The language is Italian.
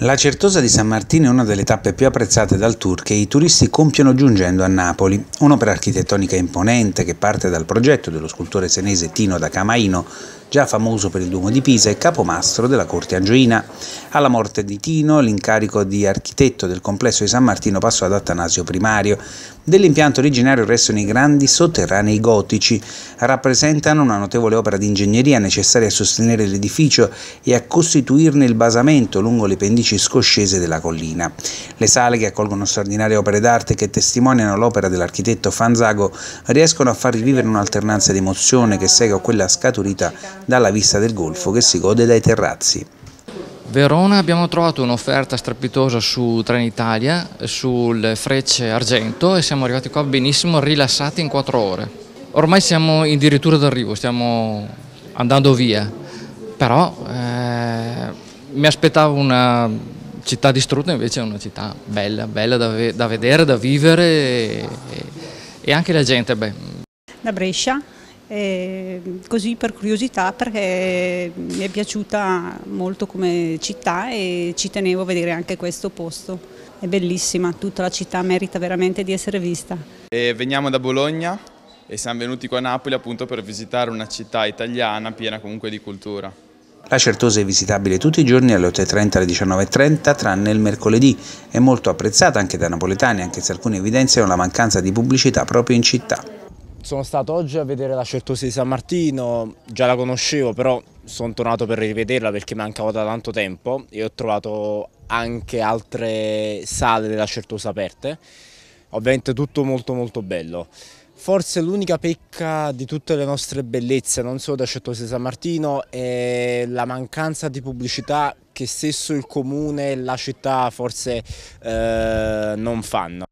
La Certosa di San Martino è una delle tappe più apprezzate dal tour che i turisti compiono giungendo a Napoli, un'opera architettonica imponente che parte dal progetto dello scultore senese Tino da Camaino già famoso per il Duomo di Pisa e capomastro della corte angioina. Alla morte di Tino, l'incarico di architetto del complesso di San Martino passò ad Atanasio Primario. Dell'impianto originario restano i grandi sotterranei gotici. Rappresentano una notevole opera di ingegneria necessaria a sostenere l'edificio e a costituirne il basamento lungo le pendici scoscese della collina. Le sale che accolgono straordinarie opere d'arte che testimoniano l'opera dell'architetto Fanzago riescono a far rivivere un'alternanza di emozione che segue quella scaturita dalla vista del golfo che si gode dai terrazzi. Verona abbiamo trovato un'offerta strepitosa su Trenitalia, sul Frecce Argento e siamo arrivati qua benissimo, rilassati in quattro ore. Ormai siamo addirittura d'arrivo, stiamo andando via, però eh, mi aspettavo una città distrutta, invece è una città bella, bella da, ve da vedere, da vivere e, e anche la gente. Beh. Da Brescia, e eh, così per curiosità perché mi è piaciuta molto come città e ci tenevo a vedere anche questo posto. È bellissima, tutta la città merita veramente di essere vista. E veniamo da Bologna e siamo venuti qua a Napoli appunto per visitare una città italiana piena comunque di cultura. La Certosa è visitabile tutti i giorni alle 8.30 alle 19.30 tranne il mercoledì. È molto apprezzata anche da napoletani anche se alcune evidenziano la mancanza di pubblicità proprio in città. Sono stato oggi a vedere la Certosi di San Martino, già la conoscevo però sono tornato per rivederla perché mancava da tanto tempo e ho trovato anche altre sale della Certosa aperte, ovviamente tutto molto molto bello. Forse l'unica pecca di tutte le nostre bellezze, non solo da Certosa di San Martino, è la mancanza di pubblicità che stesso il comune e la città forse eh, non fanno.